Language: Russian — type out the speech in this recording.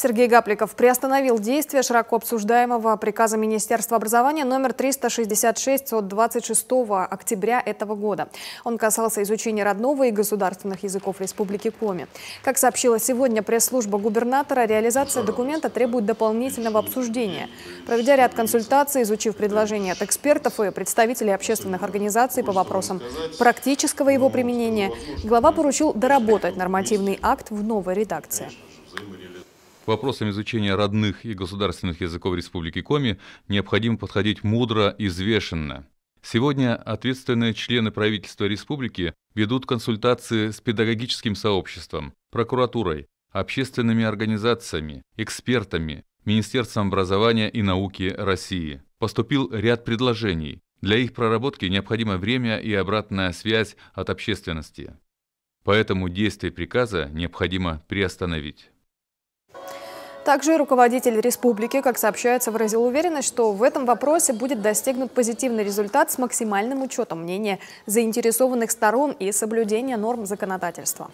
Сергей Гапликов приостановил действие широко обсуждаемого приказа Министерства образования номер 366 от 26 октября этого года. Он касался изучения родного и государственных языков Республики Коми. Как сообщила сегодня пресс-служба губернатора, реализация документа требует дополнительного обсуждения. Проведя ряд консультаций, изучив предложения от экспертов и представителей общественных организаций по вопросам практического его применения, глава поручил доработать нормативный акт в новой редакции вопросам изучения родных и государственных языков Республики Коми необходимо подходить мудро и взвешенно. Сегодня ответственные члены правительства республики ведут консультации с педагогическим сообществом, прокуратурой, общественными организациями, экспертами, Министерством образования и науки России. Поступил ряд предложений. Для их проработки необходимо время и обратная связь от общественности. Поэтому действие приказа необходимо приостановить. Также руководитель республики, как сообщается, выразил уверенность, что в этом вопросе будет достигнут позитивный результат с максимальным учетом мнения заинтересованных сторон и соблюдения норм законодательства.